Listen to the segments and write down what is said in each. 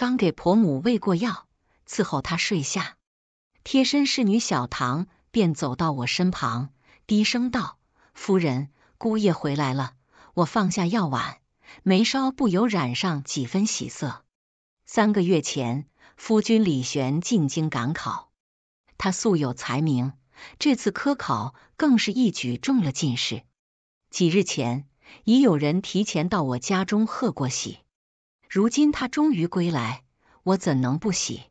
刚给婆母喂过药，伺候她睡下，贴身侍女小唐便走到我身旁，低声道：“夫人，姑爷回来了。”我放下药碗，眉梢不由染上几分喜色。三个月前，夫君李玄进京赶考，他素有才名，这次科考更是一举中了进士。几日前，已有人提前到我家中贺过喜。如今他终于归来，我怎能不喜？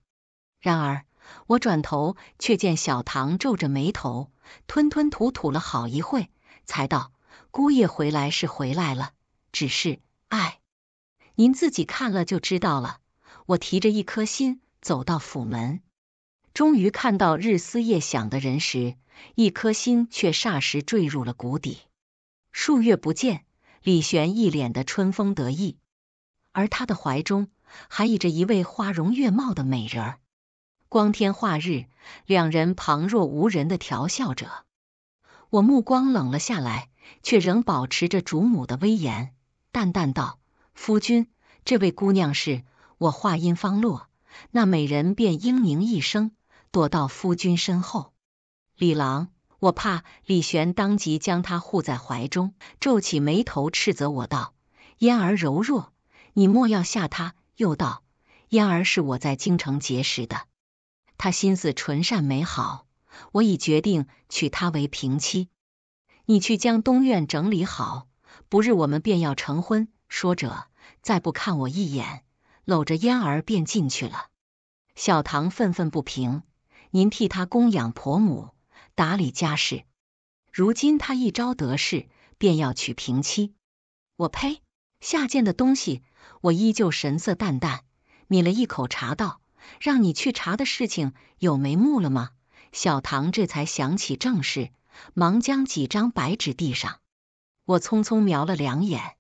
然而我转头却见小唐皱着眉头，吞吞吐吐了好一会，才道：“姑爷回来是回来了，只是……哎，您自己看了就知道了。”我提着一颗心走到府门，终于看到日思夜想的人时，一颗心却霎时坠入了谷底。数月不见，李玄一脸的春风得意。而他的怀中还倚着一位花容月貌的美人，光天化日，两人旁若无人的调笑着。我目光冷了下来，却仍保持着主母的威严，淡淡道：“夫君，这位姑娘是我。”话音方落，那美人便嘤咛一声，躲到夫君身后。李郎，我怕李玄当即将她护在怀中，皱起眉头斥责我道：“嫣儿柔弱。”你莫要吓他，又道：“嫣儿是我在京城结识的，她心思纯善美好，我已决定娶她为平妻。你去将东院整理好，不日我们便要成婚。”说着，再不看我一眼，搂着嫣儿便进去了。小唐愤愤不平：“您替他供养婆母，打理家事，如今他一朝得势，便要娶平妻，我呸！下贱的东西！”我依旧神色淡淡，抿了一口茶，道：“让你去查的事情有眉目了吗？”小唐这才想起正事，忙将几张白纸递上。我匆匆瞄了两眼，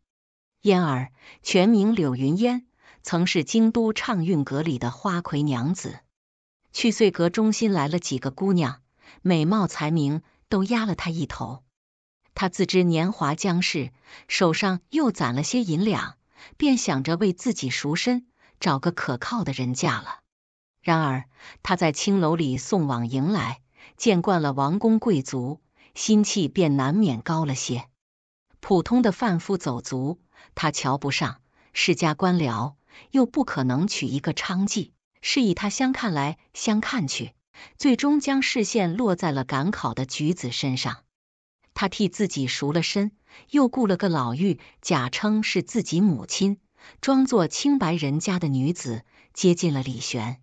嫣儿全名柳云烟，曾是京都畅韵阁里的花魁娘子。去岁阁中心来了几个姑娘，美貌才名都压了她一头。她自知年华将逝，手上又攒了些银两。便想着为自己赎身，找个可靠的人嫁了。然而他在青楼里送往迎来，见惯了王公贵族，心气便难免高了些。普通的贩夫走卒他瞧不上，世家官僚又不可能娶一个娼妓，是以他相看来相看去，最终将视线落在了赶考的举子身上。他替自己赎了身，又雇了个老妪，假称是自己母亲，装作清白人家的女子，接近了李玄。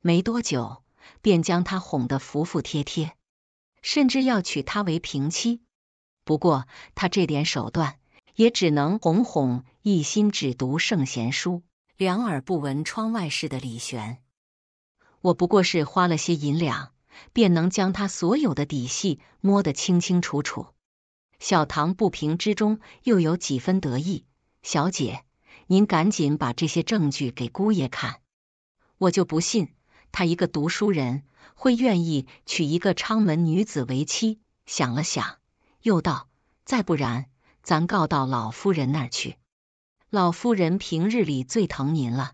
没多久，便将他哄得服服帖帖，甚至要娶她为平妻。不过，他这点手段也只能哄哄一心只读圣贤书、两耳不闻窗外事的李玄。我不过是花了些银两。便能将他所有的底细摸得清清楚楚。小唐不平之中又有几分得意。小姐，您赶紧把这些证据给姑爷看，我就不信他一个读书人会愿意娶一个昌门女子为妻。想了想，又道：“再不然，咱告到老夫人那儿去。老夫人平日里最疼您了。”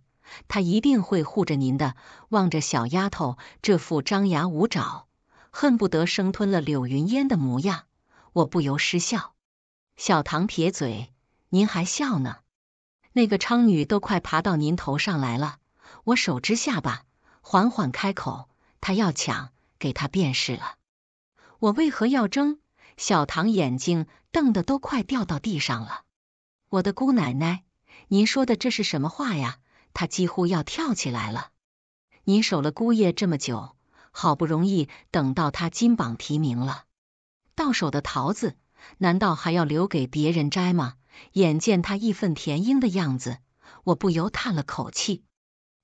他一定会护着您的。望着小丫头这副张牙舞爪、恨不得生吞了柳云烟的模样，我不由失笑。小唐撇嘴：“您还笑呢？那个娼女都快爬到您头上来了。”我手支下巴，缓缓开口：“她要抢，给她便是了。我为何要争？”小唐眼睛瞪得都快掉到地上了。“我的姑奶奶，您说的这是什么话呀？”他几乎要跳起来了！你守了姑爷这么久，好不容易等到他金榜题名了，到手的桃子难道还要留给别人摘吗？眼见他义愤填膺的样子，我不由叹了口气。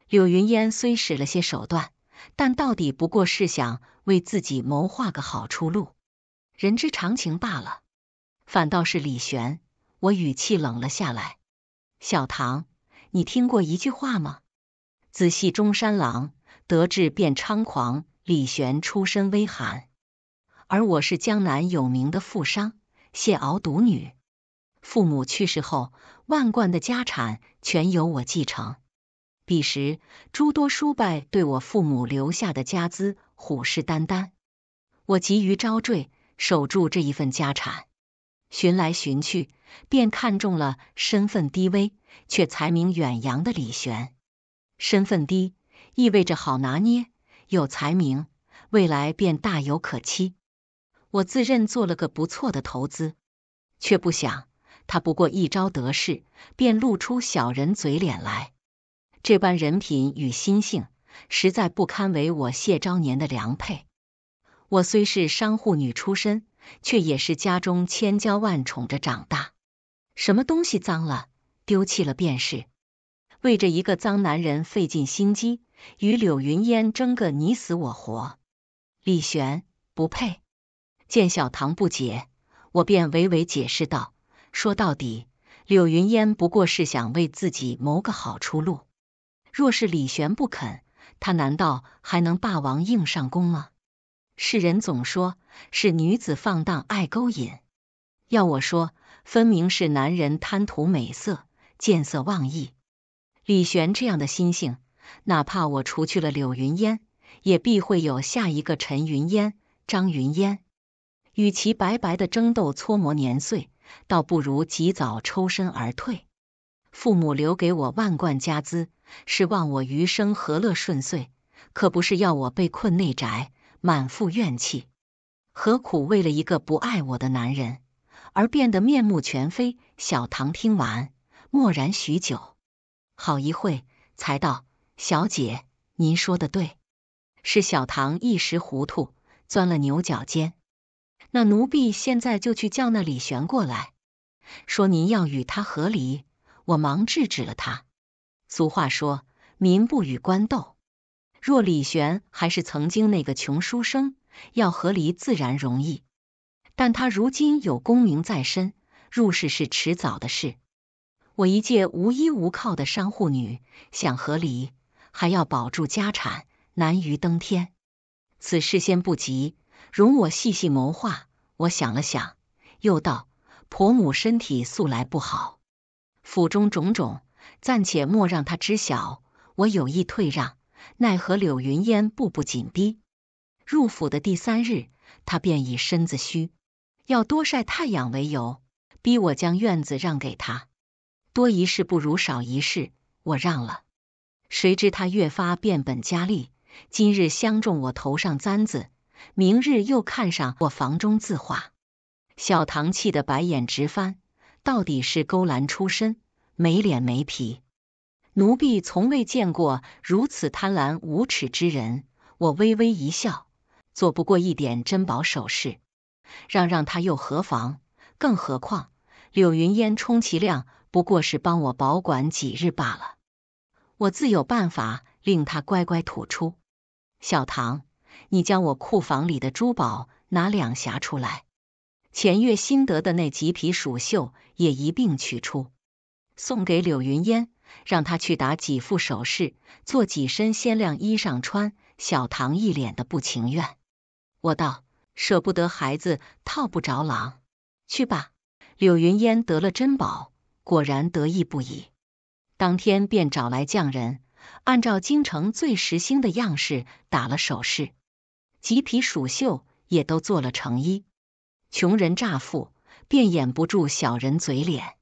柳云烟虽使了些手段，但到底不过是想为自己谋划个好出路，人之常情罢了。反倒是李玄，我语气冷了下来：“小唐。”你听过一句话吗？子系中山狼，得志便猖狂。李玄出身微寒，而我是江南有名的富商谢敖独女。父母去世后，万贯的家产全由我继承。彼时诸多叔伯对我父母留下的家资虎视眈眈，我急于招赘，守住这一份家产。寻来寻去，便看中了身份低微。却才名远扬的李玄，身份低意味着好拿捏，有才名未来便大有可期。我自认做了个不错的投资，却不想他不过一朝得势，便露出小人嘴脸来。这般人品与心性，实在不堪为我谢昭年的良配。我虽是商户女出身，却也是家中千娇万宠着长大。什么东西脏了？丢弃了便是，为着一个脏男人费尽心机，与柳云烟争个你死我活。李玄不配。见小唐不解，我便娓娓解释道：说到底，柳云烟不过是想为自己谋个好出路。若是李玄不肯，他难道还能霸王硬上弓吗？世人总说，是女子放荡爱勾引。要我说，分明是男人贪图美色。见色忘义，李玄这样的心性，哪怕我除去了柳云烟，也必会有下一个陈云烟、张云烟。与其白白的争斗搓磨年岁，倒不如及早抽身而退。父母留给我万贯家资，是望我余生和乐顺遂，可不是要我被困内宅，满腹怨气。何苦为了一个不爱我的男人而变得面目全非？小唐听完。默然许久，好一会，才道：“小姐，您说的对，是小唐一时糊涂，钻了牛角尖。那奴婢现在就去叫那李玄过来，说您要与他和离。我忙制止了他。俗话说，民不与官斗。若李玄还是曾经那个穷书生，要和离自然容易。但他如今有功名在身，入世是迟早的事。”我一介无依无靠的商户女，想和离还要保住家产，难于登天。此事先不急，容我细细谋划。我想了想，又道：“婆母身体素来不好，府中种种，暂且莫让她知晓。我有意退让，奈何柳云烟步步紧逼。入府的第三日，她便以身子虚，要多晒太阳为由，逼我将院子让给她。”多一事不如少一事，我让了。谁知他越发变本加厉，今日相中我头上簪子，明日又看上我房中字画。小唐气得白眼直翻，到底是勾栏出身，没脸没皮。奴婢从未见过如此贪婪无耻之人。我微微一笑，做不过一点珍宝首饰，让让他又何妨？更何况柳云烟，充其量。不过是帮我保管几日罢了，我自有办法令他乖乖吐出。小唐，你将我库房里的珠宝拿两匣出来，前月新得的那几匹蜀绣也一并取出，送给柳云烟，让她去打几副首饰，做几身鲜亮衣裳穿。小唐一脸的不情愿，我道舍不得孩子套不着狼，去吧。柳云烟得了珍宝。果然得意不已，当天便找来匠人，按照京城最时兴的样式打了首饰，几匹蜀绣也都做了成衣。穷人乍富，便掩不住小人嘴脸。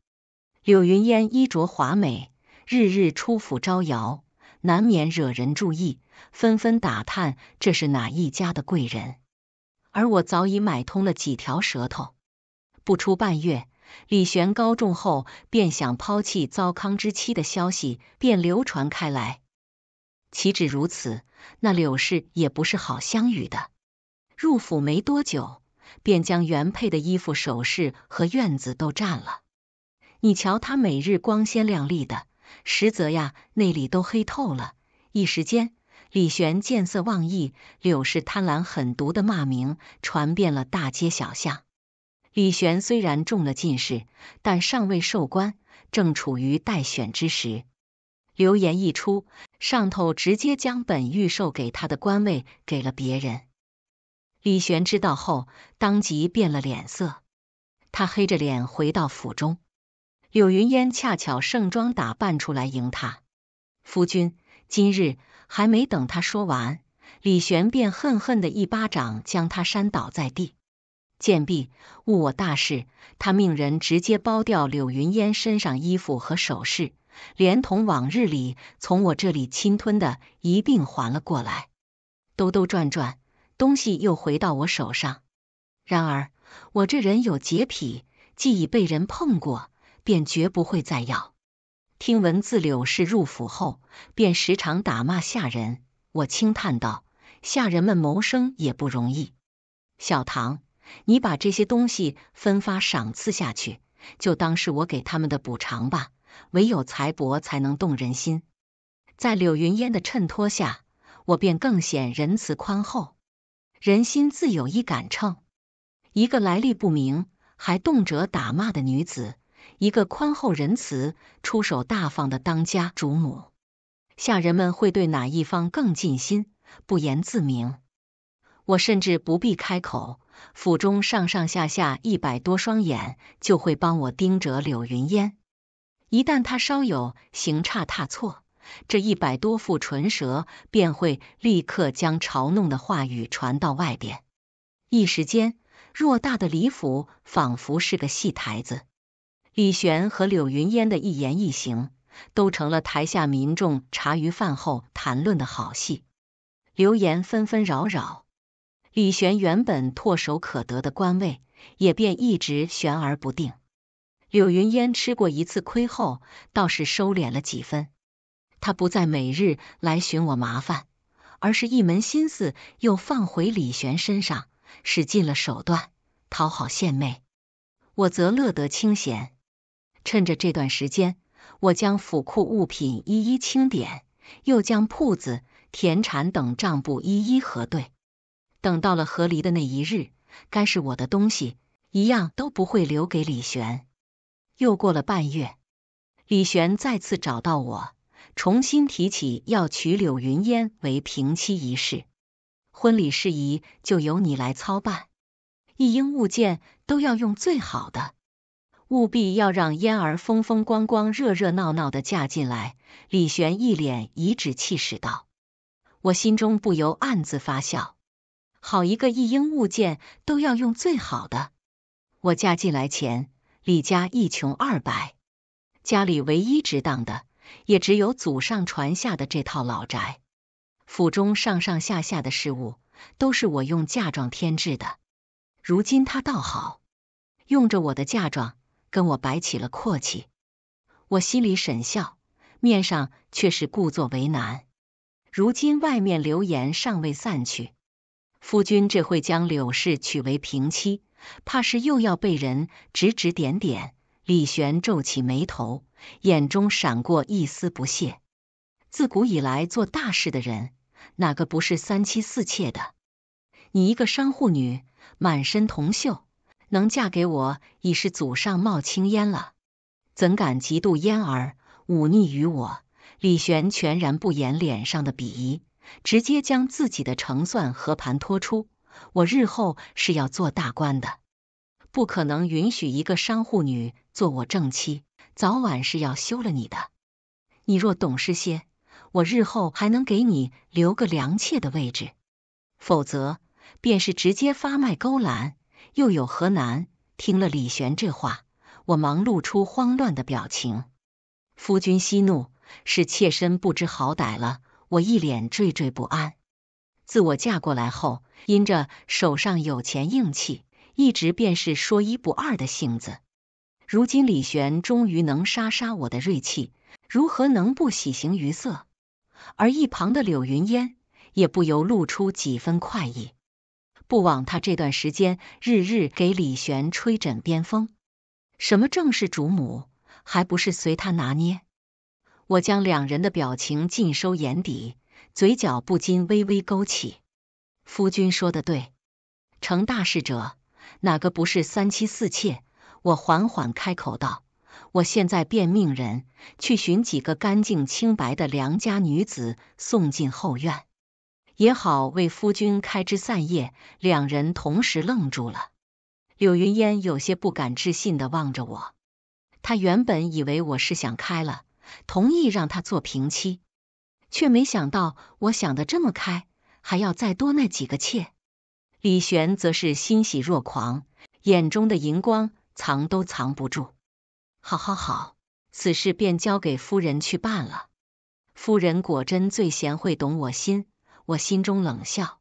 柳云烟衣着华美，日日出府招摇，难免惹人注意，纷纷打探这是哪一家的贵人。而我早已买通了几条舌头，不出半月。李玄高中后便想抛弃糟糠之妻的消息便流传开来。岂止如此，那柳氏也不是好相与的。入府没多久，便将原配的衣服、首饰和院子都占了。你瞧他每日光鲜亮丽的，实则呀内里都黑透了。一时间，李玄见色忘义、柳氏贪婪狠毒的骂名传遍了大街小巷。李玄虽然中了进士，但尚未授官，正处于待选之时。流言一出，上头直接将本预授给他的官位给了别人。李玄知道后，当即变了脸色，他黑着脸回到府中。柳云烟恰巧盛装打扮出来迎他，夫君，今日还没等他说完，李玄便恨恨的一巴掌将他扇倒在地。贱婢误我大事，他命人直接剥掉柳云烟身上衣服和首饰，连同往日里从我这里侵吞的一并还了过来。兜兜转转，东西又回到我手上。然而我这人有洁癖，既已被人碰过，便绝不会再要。听闻自柳氏入府后，便时常打骂下人，我轻叹道：“下人们谋生也不容易。”小唐。你把这些东西分发赏赐下去，就当是我给他们的补偿吧。唯有财帛才能动人心，在柳云烟的衬托下，我便更显仁慈宽厚。人心自有一杆秤，一个来历不明还动辄打骂的女子，一个宽厚仁慈、出手大方的当家主母，下人们会对哪一方更尽心，不言自明。我甚至不必开口。府中上上下下一百多双眼就会帮我盯着柳云烟，一旦他稍有行差踏错，这一百多副唇舌便会立刻将嘲弄的话语传到外边。一时间，偌大的李府仿佛是个戏台子，李玄和柳云烟的一言一行都成了台下民众茶余饭后谈论的好戏，流言纷纷扰扰。李玄原本唾手可得的官位，也便一直悬而不定。柳云烟吃过一次亏后，倒是收敛了几分。他不再每日来寻我麻烦，而是一门心思又放回李玄身上，使尽了手段讨好献媚。我则乐得清闲，趁着这段时间，我将府库物品一一清点，又将铺子、田产等账簿一一核对。等到了和离的那一日，该是我的东西，一样都不会留给李玄。又过了半月，李玄再次找到我，重新提起要娶柳云烟为平妻一事，婚礼事宜就由你来操办，一应物件都要用最好的，务必要让嫣儿风风光光、热热闹闹的嫁进来。李玄一脸颐指气使道，我心中不由暗自发笑。好一个一应物件都要用最好的！我嫁进来前，李家一穷二白，家里唯一值当的也只有祖上传下的这套老宅。府中上上下下的事物都是我用嫁妆添置的。如今他倒好，用着我的嫁妆，跟我摆起了阔气。我心里沈笑，面上却是故作为难。如今外面流言尚未散去。夫君这会将柳氏娶为平妻，怕是又要被人指指点点。李玄皱起眉头，眼中闪过一丝不屑。自古以来做大事的人，哪个不是三妻四妾的？你一个商户女，满身铜锈，能嫁给我已是祖上冒青烟了，怎敢嫉妒嫣儿，忤逆于我？李玄全然不掩脸上的鄙夷。直接将自己的成算和盘托出，我日后是要做大官的，不可能允许一个商户女做我正妻，早晚是要休了你的。你若懂事些，我日后还能给你留个良妾的位置；否则，便是直接发卖勾栏，又有何难？听了李玄这话，我忙露出慌乱的表情。夫君息怒，是妾身不知好歹了。我一脸惴惴不安，自我嫁过来后，因着手上有钱硬气，一直便是说一不二的性子。如今李玄终于能杀杀我的锐气，如何能不喜形于色？而一旁的柳云烟也不由露出几分快意，不枉她这段时间日日给李玄吹枕边风，什么正式主母，还不是随他拿捏？我将两人的表情尽收眼底，嘴角不禁微微勾起。夫君说的对，成大事者哪个不是三妻四妾？我缓缓开口道：“我现在便命人去寻几个干净清白的良家女子，送进后院，也好为夫君开枝散叶。”两人同时愣住了，柳云烟有些不敢置信的望着我，她原本以为我是想开了。同意让他做平妻，却没想到我想的这么开，还要再多纳几个妾。李玄则是欣喜若狂，眼中的银光藏都藏不住。好好好，此事便交给夫人去办了。夫人果真最贤惠，懂我心。我心中冷笑，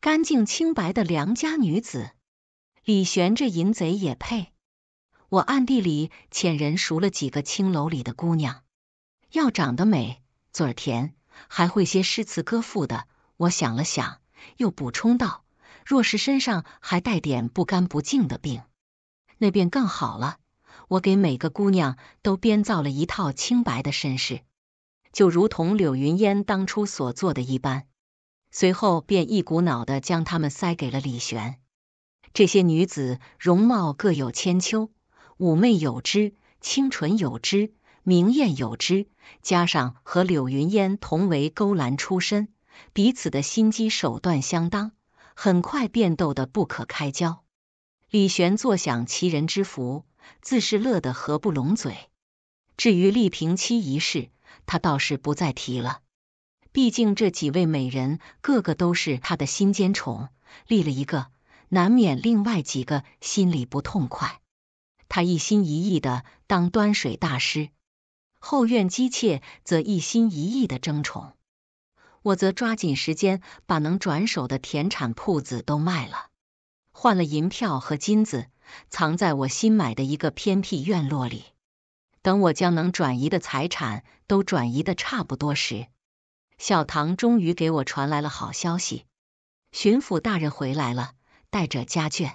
干净清白的良家女子，李玄这淫贼也配？我暗地里遣人赎了几个青楼里的姑娘。要长得美，嘴甜，还会些诗词歌赋的。我想了想，又补充道：“若是身上还带点不干不净的病，那便更好了。”我给每个姑娘都编造了一套清白的身世，就如同柳云烟当初所做的一般。随后便一股脑的将她们塞给了李玄。这些女子容貌各有千秋，妩媚有之，清纯有之。明艳有之，加上和柳云烟同为勾栏出身，彼此的心机手段相当，很快便斗得不可开交。李玄坐享其人之福，自是乐得合不拢嘴。至于丽萍妻一事，他倒是不再提了。毕竟这几位美人个个都是他的心尖宠，立了一个，难免另外几个心里不痛快。他一心一意的当端水大师。后院姬妾则一心一意的争宠，我则抓紧时间把能转手的田产铺子都卖了，换了银票和金子，藏在我新买的一个偏僻院落里。等我将能转移的财产都转移的差不多时，小唐终于给我传来了好消息：巡抚大人回来了，带着家眷，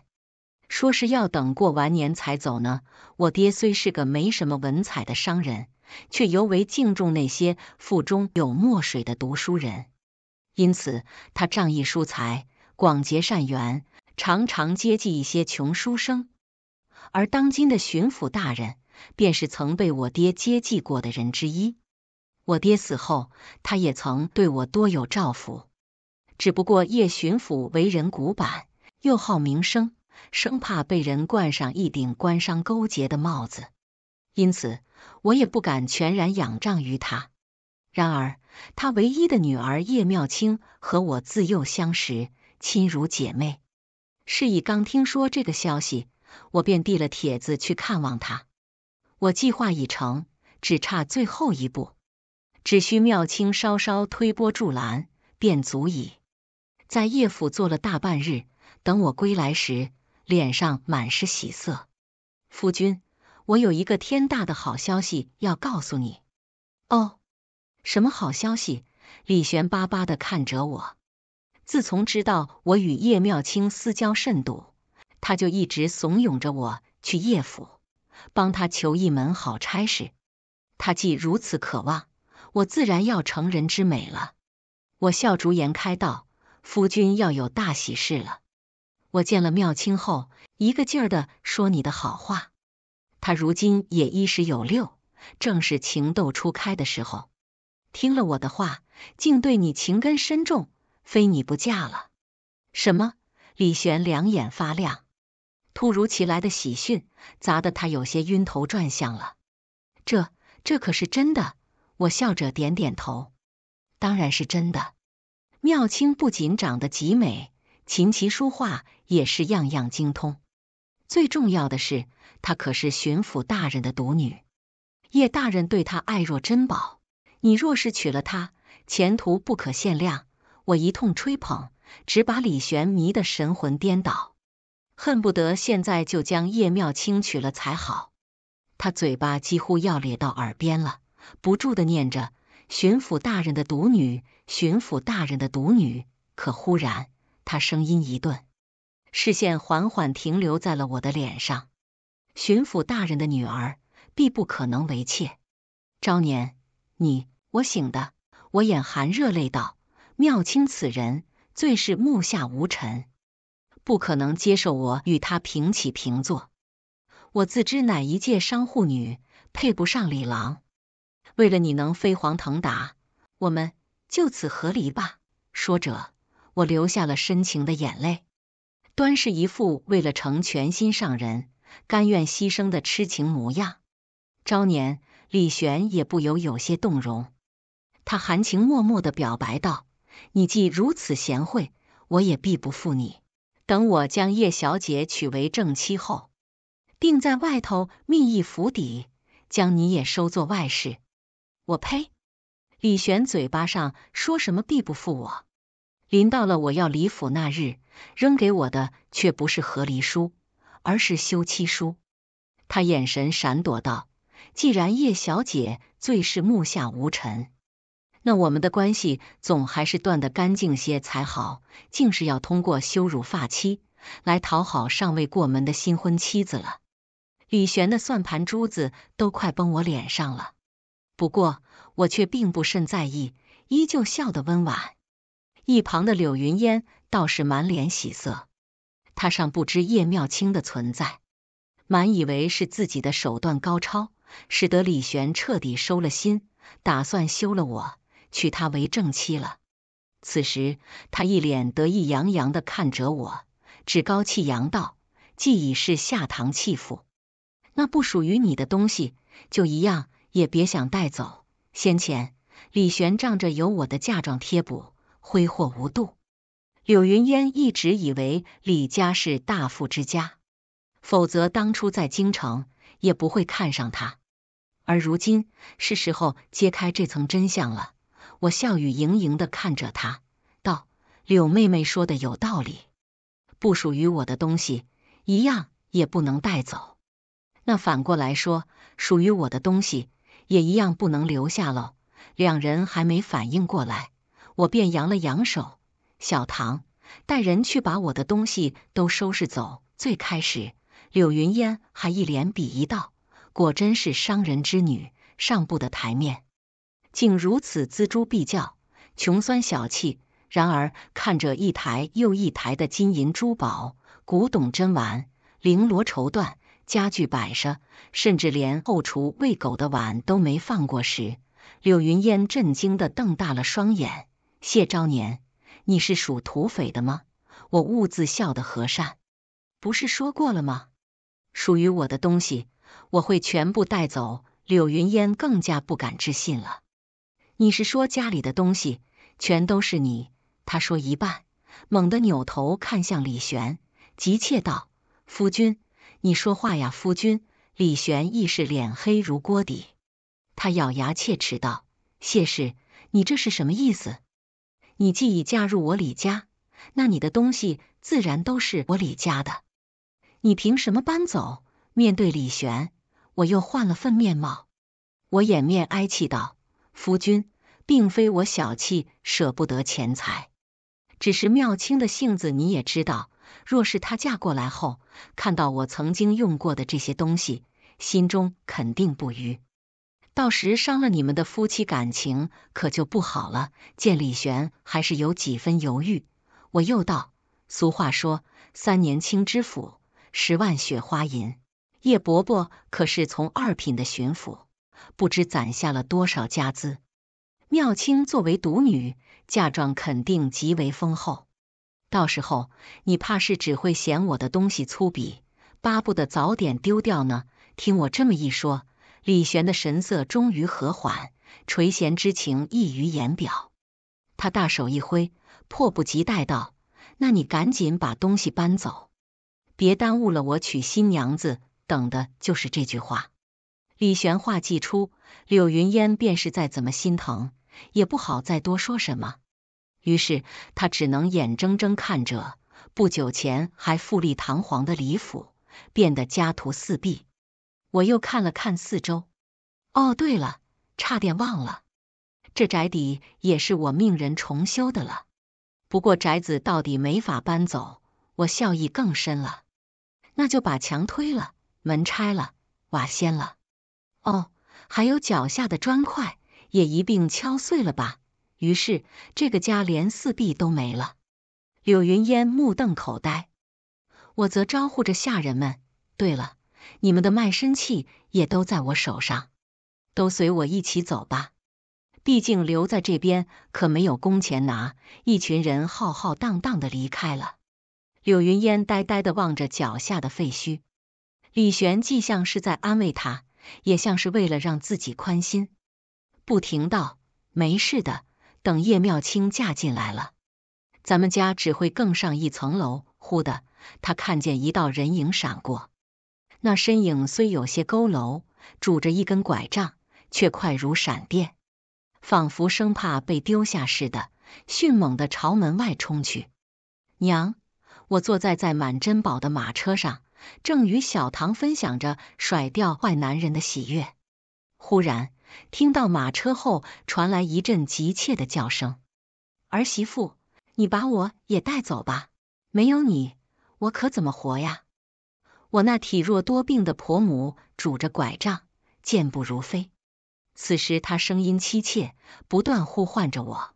说是要等过完年才走呢。我爹虽是个没什么文采的商人。却尤为敬重那些腹中有墨水的读书人，因此他仗义疏财，广结善缘，常常接济一些穷书生。而当今的巡抚大人，便是曾被我爹接济过的人之一。我爹死后，他也曾对我多有照拂。只不过叶巡抚为人古板，又好名声，生怕被人冠上一顶官商勾结的帽子。因此，我也不敢全然仰仗于他。然而，他唯一的女儿叶妙清和我自幼相识，亲如姐妹。是以，刚听说这个消息，我便递了帖子去看望他。我计划已成，只差最后一步，只需妙清稍稍推波助澜，便足矣。在叶府做了大半日。等我归来时，脸上满是喜色，夫君。我有一个天大的好消息要告诉你哦！什么好消息？李玄巴巴的看着我。自从知道我与叶妙清私交甚笃，他就一直怂恿着我去叶府帮他求一门好差事。他既如此渴望，我自然要成人之美了。我笑逐颜开道：“夫君要有大喜事了！”我见了妙清后，一个劲儿的说你的好话。他如今也一十有六，正是情窦初开的时候。听了我的话，竟对你情根深重，非你不嫁了。什么？李玄两眼发亮，突如其来的喜讯砸得他有些晕头转向了。这，这可是真的？我笑着点点头，当然是真的。妙清不仅长得极美，琴棋书画也是样样精通。最重要的是，她可是巡抚大人的独女，叶大人对她爱若珍宝。你若是娶了她，前途不可限量。我一通吹捧，只把李玄迷得神魂颠倒，恨不得现在就将叶妙清娶了才好。他嘴巴几乎要咧到耳边了，不住的念着“巡抚大人的独女，巡抚大人的独女”。可忽然，他声音一顿。视线缓缓停留在了我的脸上。巡抚大人的女儿，必不可能为妾。昭年，你我醒的，我眼含热泪道：“妙清此人，最是目下无尘，不可能接受我与他平起平坐。我自知乃一介商户女，配不上李郎。为了你能飞黄腾达，我们就此和离吧。”说着，我流下了深情的眼泪。端是一副为了成全心上人，甘愿牺牲的痴情模样。昭年李玄也不由有些动容，他含情脉脉的表白道：“你既如此贤惠，我也必不负你。等我将叶小姐娶为正妻后，定在外头觅一府邸，将你也收作外室。”我呸！李玄嘴巴上说什么必不负我。临到了我要离府那日，扔给我的却不是和离书，而是休妻书。他眼神闪躲道：“既然叶小姐最是目下无尘，那我们的关系总还是断得干净些才好。竟是要通过羞辱发妻来讨好尚未过门的新婚妻子了。”李玄的算盘珠子都快崩我脸上了，不过我却并不甚在意，依旧笑得温婉。一旁的柳云烟倒是满脸喜色，他尚不知叶妙清的存在，满以为是自己的手段高超，使得李玄彻底收了心，打算休了我，娶她为正妻了。此时他一脸得意洋洋的看着我，趾高气扬道：“既已是下堂弃妇，那不属于你的东西，就一样也别想带走。先前李玄仗着有我的嫁妆贴补。”挥霍无度。柳云烟一直以为李家是大富之家，否则当初在京城也不会看上他。而如今是时候揭开这层真相了。我笑语盈盈的看着他，道：“柳妹妹说的有道理，不属于我的东西一样也不能带走。那反过来说，属于我的东西也一样不能留下了。”两人还没反应过来。我便扬了扬手，小唐带人去把我的东西都收拾走。最开始，柳云烟还一脸鄙夷道：“果真是商人之女，上不得台面，竟如此锱铢必较，穷酸小气。”然而，看着一台又一台的金银珠宝、古董珍玩、绫罗绸缎、家具摆设，甚至连后厨喂狗的碗都没放过时，柳云烟震惊的瞪大了双眼。谢昭年，你是属土匪的吗？我兀自笑得和善。不是说过了吗？属于我的东西，我会全部带走。柳云烟更加不敢置信了。你是说家里的东西全都是你？他说一半，猛地扭头看向李玄，急切道：“夫君，你说话呀，夫君！”李玄亦是脸黑如锅底，他咬牙切齿道：“谢氏，你这是什么意思？”你既已嫁入我李家，那你的东西自然都是我李家的。你凭什么搬走？面对李玄，我又换了份面貌，我掩面哀泣道：“夫君，并非我小气，舍不得钱财，只是妙清的性子你也知道，若是她嫁过来后，看到我曾经用过的这些东西，心中肯定不愉。”到时伤了你们的夫妻感情，可就不好了。见李玄还是有几分犹豫，我又道：“俗话说，三年清知府，十万雪花银。叶伯伯可是从二品的巡抚，不知攒下了多少家资。妙清作为独女，嫁妆肯定极为丰厚。到时候你怕是只会嫌我的东西粗鄙，巴不得早点丢掉呢。”听我这么一说。李玄的神色终于和缓，垂涎之情溢于言表。他大手一挥，迫不及待道：“那你赶紧把东西搬走，别耽误了我娶新娘子。”等的就是这句话。李玄话既出，柳云烟便是再怎么心疼，也不好再多说什么。于是他只能眼睁睁看着不久前还富丽堂皇的李府，变得家徒四壁。我又看了看四周，哦，对了，差点忘了，这宅邸也是我命人重修的了。不过宅子到底没法搬走，我笑意更深了。那就把墙推了，门拆了，瓦掀了。哦，还有脚下的砖块也一并敲碎了吧。于是这个家连四壁都没了。柳云烟目瞪口呆，我则招呼着下人们。对了。你们的卖身契也都在我手上，都随我一起走吧。毕竟留在这边可没有工钱拿。一群人浩浩荡荡的离开了。柳云烟呆呆的望着脚下的废墟，李玄既像是在安慰他，也像是为了让自己宽心，不停道：“没事的，等叶妙清嫁进来了，咱们家只会更上一层楼。”忽的，他看见一道人影闪过。那身影虽有些佝偻，拄着一根拐杖，却快如闪电，仿佛生怕被丢下似的，迅猛的朝门外冲去。娘，我坐在在满珍宝的马车上，正与小唐分享着甩掉坏男人的喜悦，忽然听到马车后传来一阵急切的叫声：“儿媳妇，你把我也带走吧，没有你，我可怎么活呀？”我那体弱多病的婆母拄着拐杖，健步如飞。此时她声音凄切，不断呼唤着我。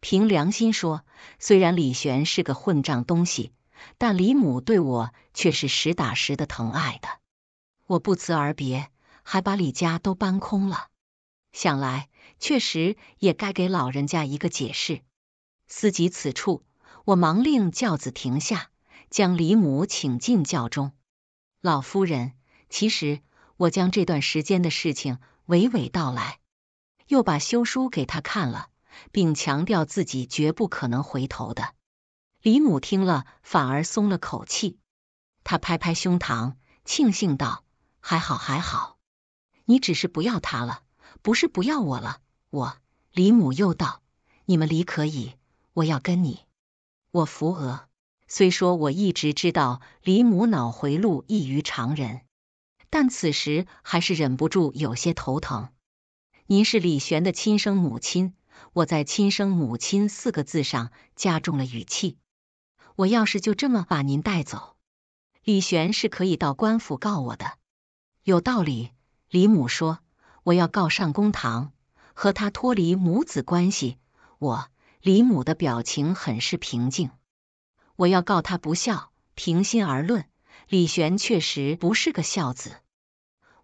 凭良心说，虽然李玄是个混账东西，但李母对我却是实打实的疼爱的。我不辞而别，还把李家都搬空了。想来确实也该给老人家一个解释。思及此处，我忙令轿子停下，将李母请进轿中。老夫人，其实我将这段时间的事情娓娓道来，又把休书给他看了，并强调自己绝不可能回头的。李母听了反而松了口气，他拍拍胸膛，庆幸道：“还好，还好，你只是不要他了，不是不要我了。”我，李母又道：“你们离可以，我要跟你。”我扶额。虽说我一直知道李母脑回路异于常人，但此时还是忍不住有些头疼。您是李玄的亲生母亲，我在“亲生母亲”四个字上加重了语气。我要是就这么把您带走，李玄是可以到官府告我的。有道理，李母说，我要告上公堂，和他脱离母子关系。我，李母的表情很是平静。我要告他不孝。平心而论，李玄确实不是个孝子。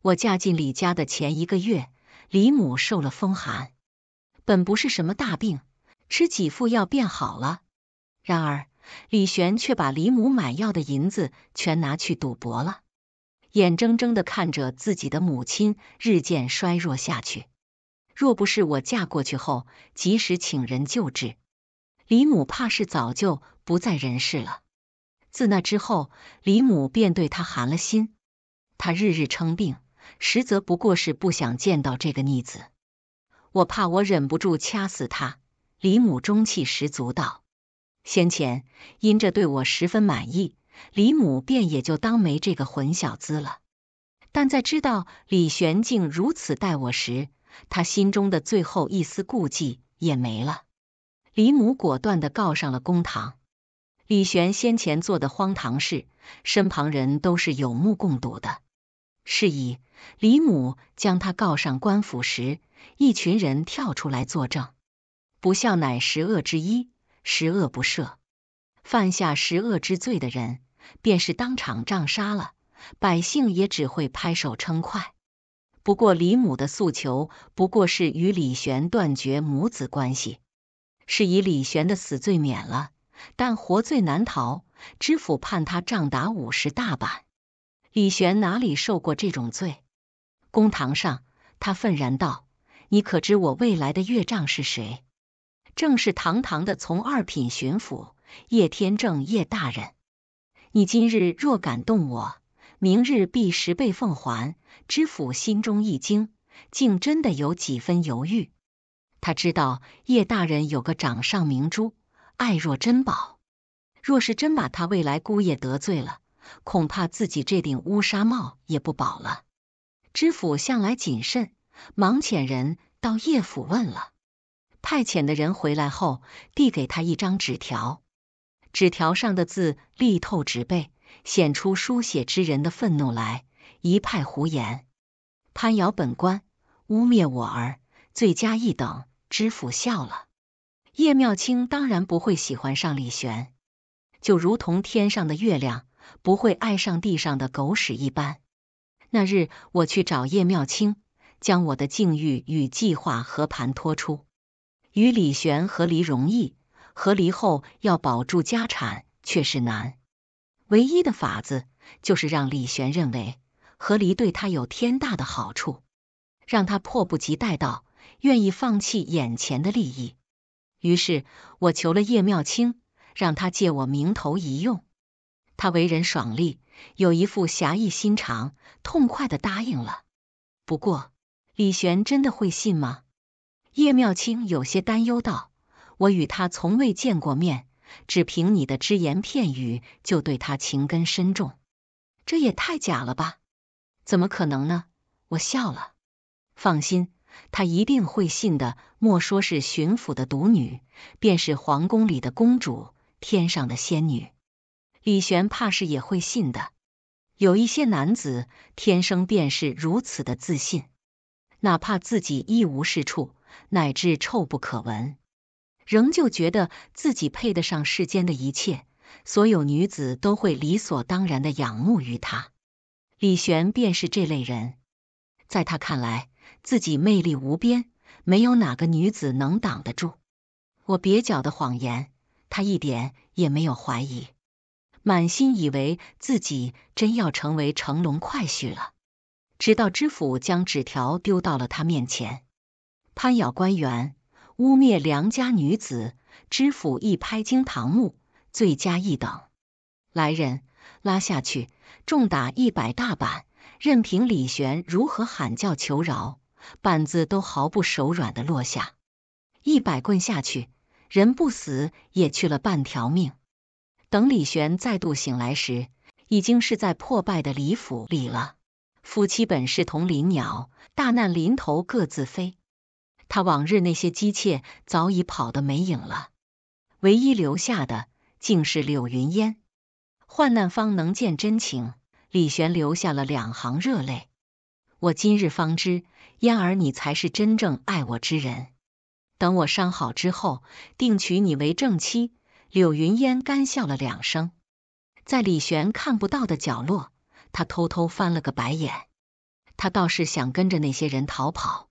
我嫁进李家的前一个月，李母受了风寒，本不是什么大病，吃几副药便好了。然而李玄却把李母买药的银子全拿去赌博了，眼睁睁的看着自己的母亲日渐衰弱下去。若不是我嫁过去后及时请人救治。李母怕是早就不在人世了。自那之后，李母便对他寒了心。他日日称病，实则不过是不想见到这个逆子。我怕我忍不住掐死他。李母中气十足道：“先前因着对我十分满意，李母便也就当没这个混小子了。但在知道李玄静如此待我时，他心中的最后一丝顾忌也没了。”李母果断的告上了公堂。李玄先前做的荒唐事，身旁人都是有目共睹的。是以，李母将他告上官府时，一群人跳出来作证：“不孝乃十恶之一，十恶不赦。犯下十恶之罪的人，便是当场杖杀了，百姓也只会拍手称快。”不过，李母的诉求不过是与李玄断绝母子关系。是以李玄的死罪免了，但活罪难逃。知府判他杖打五十大板。李玄哪里受过这种罪？公堂上，他愤然道：“你可知我未来的岳丈是谁？正是堂堂的从二品巡抚叶天正，叶大人！你今日若敢动我，明日必十倍奉还。”知府心中一惊，竟真的有几分犹豫。他知道叶大人有个掌上明珠，爱若珍宝。若是真把他未来姑爷得罪了，恐怕自己这顶乌纱帽也不保了。知府向来谨慎，忙遣人到叶府问了。派遣的人回来后，递给他一张纸条，纸条上的字力透纸背，显出书写之人的愤怒来，一派胡言。潘咬本官污蔑我儿，罪加一等。知府笑了，叶妙清当然不会喜欢上李玄，就如同天上的月亮不会爱上地上的狗屎一般。那日我去找叶妙清，将我的境遇与计划和盘托出。与李玄和离容易，和离后要保住家产却是难。唯一的法子就是让李玄认为和离对他有天大的好处，让他迫不及待到。愿意放弃眼前的利益，于是我求了叶妙清，让他借我名头一用。他为人爽利，有一副侠义心肠，痛快的答应了。不过，李玄真的会信吗？叶妙清有些担忧道：“我与他从未见过面，只凭你的只言片语就对他情根深重，这也太假了吧？怎么可能呢？”我笑了，放心。他一定会信的。莫说是巡抚的独女，便是皇宫里的公主，天上的仙女，李玄怕是也会信的。有一些男子天生便是如此的自信，哪怕自己一无是处，乃至臭不可闻，仍旧觉得自己配得上世间的一切，所有女子都会理所当然的仰慕于他。李玄便是这类人，在他看来。自己魅力无边，没有哪个女子能挡得住我蹩脚的谎言，他一点也没有怀疑，满心以为自己真要成为乘龙快婿了。直到知府将纸条丢到了他面前，潘咬官员污蔑良家女子，知府一拍惊堂木，罪加一等，来人，拉下去，重打一百大板，任凭李玄如何喊叫求饶。板子都毫不手软的落下，一百棍下去，人不死也去了半条命。等李玄再度醒来时，已经是在破败的李府里了。夫妻本是同林鸟，大难临头各自飞。他往日那些姬妾早已跑得没影了，唯一留下的竟是柳云烟。患难方能见真情，李玄流下了两行热泪。我今日方知。嫣儿，你才是真正爱我之人。等我伤好之后，定娶你为正妻。柳云烟干笑了两声，在李玄看不到的角落，他偷偷翻了个白眼。他倒是想跟着那些人逃跑，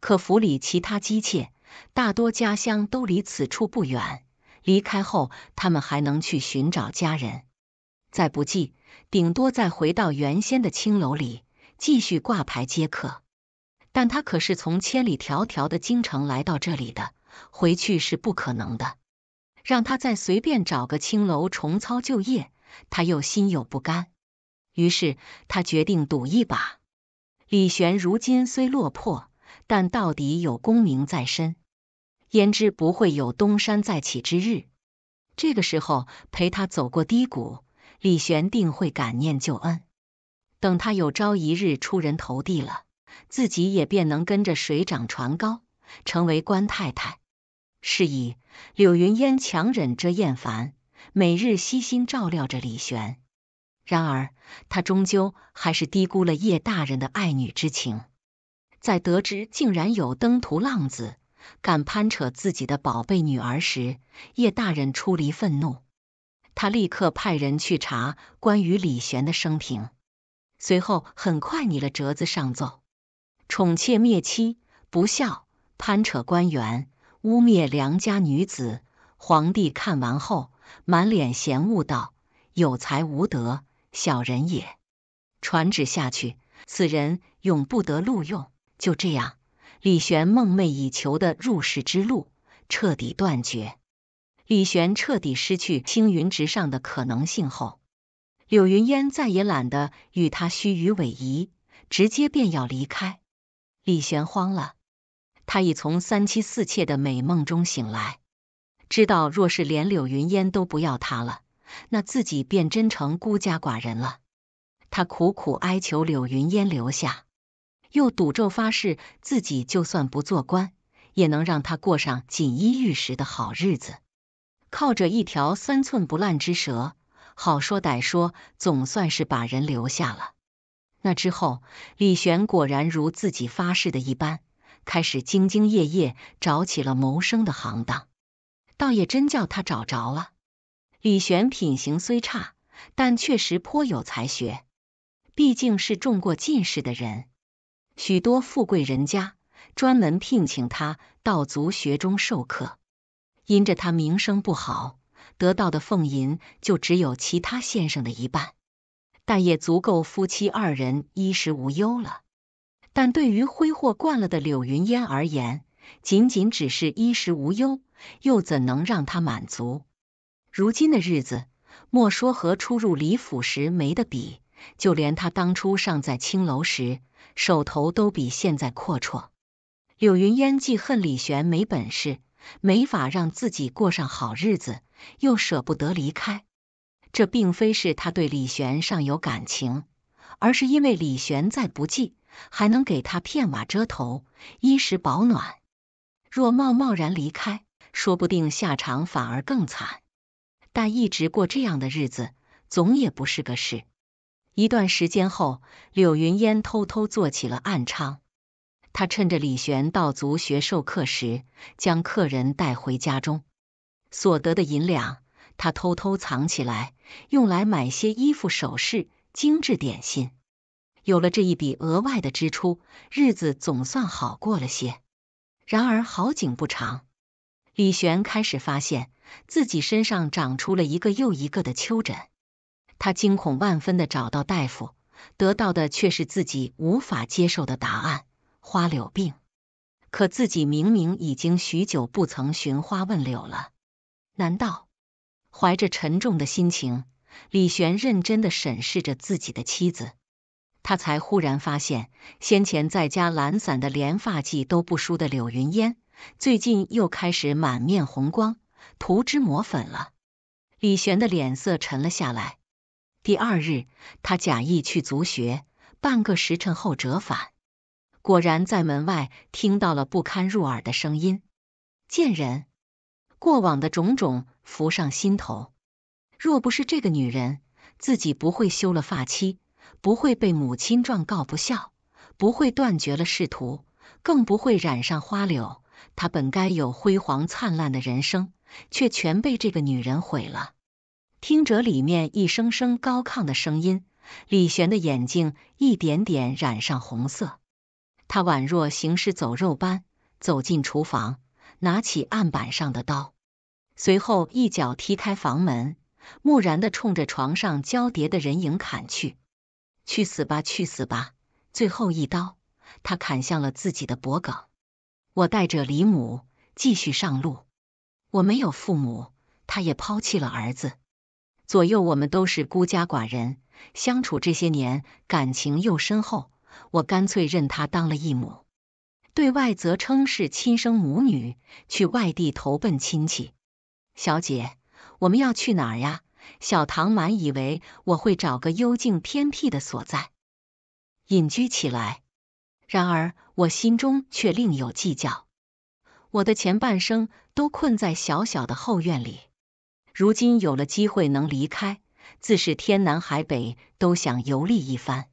可府里其他姬妾大多家乡都离此处不远，离开后他们还能去寻找家人。再不济，顶多再回到原先的青楼里，继续挂牌接客。但他可是从千里迢迢的京城来到这里的，回去是不可能的。让他再随便找个青楼重操旧业，他又心有不甘。于是他决定赌一把。李玄如今虽落魄，但到底有功名在身，焉知不会有东山再起之日？这个时候陪他走过低谷，李玄定会感念旧恩。等他有朝一日出人头地了。自己也便能跟着水涨船高，成为官太太。是以，柳云烟强忍着厌烦，每日悉心照料着李玄。然而，她终究还是低估了叶大人的爱女之情。在得知竟然有登徒浪子敢攀扯自己的宝贝女儿时，叶大人出离愤怒，他立刻派人去查关于李玄的生平，随后很快拟了折子上奏。宠妾灭妻，不孝，攀扯官员，污蔑良家女子。皇帝看完后，满脸嫌恶道：“有才无德，小人也。”传旨下去，此人永不得录用。就这样，李玄梦寐以求的入世之路彻底断绝。李玄彻底失去青云直上的可能性后，柳云烟再也懒得与他虚与委蛇，直接便要离开。李玄慌了，他已从三妻四妾的美梦中醒来，知道若是连柳云烟都不要他了，那自己便真成孤家寡人了。他苦苦哀求柳云烟留下，又赌咒发誓，自己就算不做官，也能让他过上锦衣玉食的好日子。靠着一条三寸不烂之舌，好说歹说，总算是把人留下了。那之后，李玄果然如自己发誓的一般，开始兢兢业业找起了谋生的行当，倒也真叫他找着了。李玄品行虽差，但确实颇有才学，毕竟是中过进士的人，许多富贵人家专门聘请他到族学中授课。因着他名声不好，得到的俸银就只有其他先生的一半。但也足够夫妻二人衣食无忧了。但对于挥霍惯了的柳云烟而言，仅仅只是衣食无忧，又怎能让他满足？如今的日子，莫说和初入李府时没得比，就连他当初尚在青楼时，手头都比现在阔绰。柳云烟既恨李玄没本事，没法让自己过上好日子，又舍不得离开。这并非是他对李玄尚有感情，而是因为李玄再不济还能给他片瓦遮头、衣食保暖。若贸贸然离开，说不定下场反而更惨。但一直过这样的日子，总也不是个事。一段时间后，柳云烟偷偷做起了暗娼。他趁着李玄到族学授课时，将客人带回家中，所得的银两。他偷偷藏起来，用来买些衣服、首饰、精致点心。有了这一笔额外的支出，日子总算好过了些。然而好景不长，李玄开始发现自己身上长出了一个又一个的丘疹。他惊恐万分的找到大夫，得到的却是自己无法接受的答案——花柳病。可自己明明已经许久不曾寻花问柳了，难道？怀着沉重的心情，李玄认真的审视着自己的妻子，他才忽然发现，先前在家懒散的连发髻都不梳的柳云烟，最近又开始满面红光，涂脂抹粉了。李玄的脸色沉了下来。第二日，他假意去族学，半个时辰后折返，果然在门外听到了不堪入耳的声音，贱人。过往的种种浮上心头，若不是这个女人，自己不会休了发妻，不会被母亲状告不孝，不会断绝了仕途，更不会染上花柳。他本该有辉煌灿烂的人生，却全被这个女人毁了。听着里面一声声高亢的声音，李玄的眼睛一点点染上红色，他宛若行尸走肉般走进厨房。拿起案板上的刀，随后一脚踢开房门，木然的冲着床上交叠的人影砍去：“去死吧，去死吧！”最后一刀，他砍向了自己的脖颈。我带着李母继续上路。我没有父母，他也抛弃了儿子。左右我们都是孤家寡人，相处这些年感情又深厚，我干脆认他当了义母。对外则称是亲生母女，去外地投奔亲戚。小姐，我们要去哪儿呀？小唐满以为我会找个幽静偏僻的所在隐居起来，然而我心中却另有计较。我的前半生都困在小小的后院里，如今有了机会能离开，自是天南海北都想游历一番。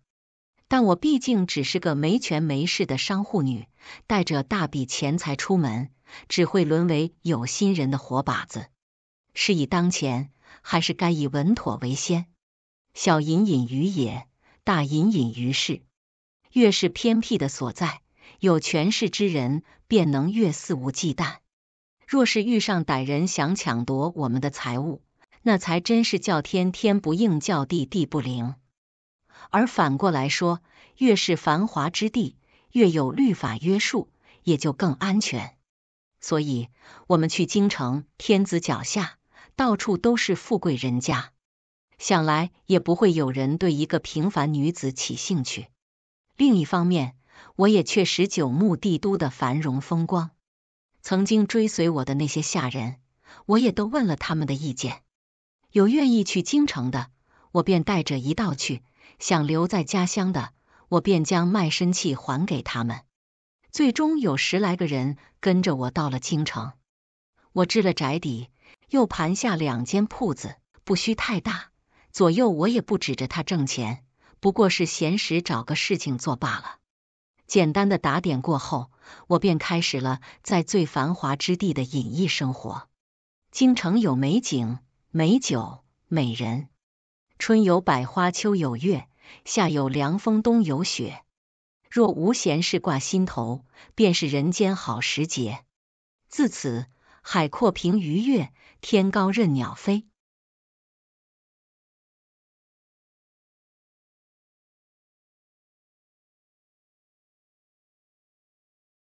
但我毕竟只是个没权没势的商户女，带着大笔钱财出门，只会沦为有心人的活靶子。是以当前，还是该以稳妥为先。小隐隐于野，大隐隐于市。越是偏僻的所在，有权势之人便能越肆无忌惮。若是遇上歹人想抢夺我们的财物，那才真是叫天天不应，叫地地不灵。而反过来说，越是繁华之地，越有律法约束，也就更安全。所以，我们去京城，天子脚下，到处都是富贵人家，想来也不会有人对一个平凡女子起兴趣。另一方面，我也确实久慕帝都的繁荣风光。曾经追随我的那些下人，我也都问了他们的意见，有愿意去京城的，我便带着一道去。想留在家乡的，我便将卖身契还给他们。最终有十来个人跟着我到了京城。我置了宅邸，又盘下两间铺子，不需太大。左右我也不指着他挣钱，不过是闲时找个事情做罢了。简单的打点过后，我便开始了在最繁华之地的隐逸生活。京城有美景、美酒、美人。春有百花，秋有月，夏有凉风，冬有雪。若无闲事挂心头，便是人间好时节。自此，海阔凭鱼跃，天高任鸟飞。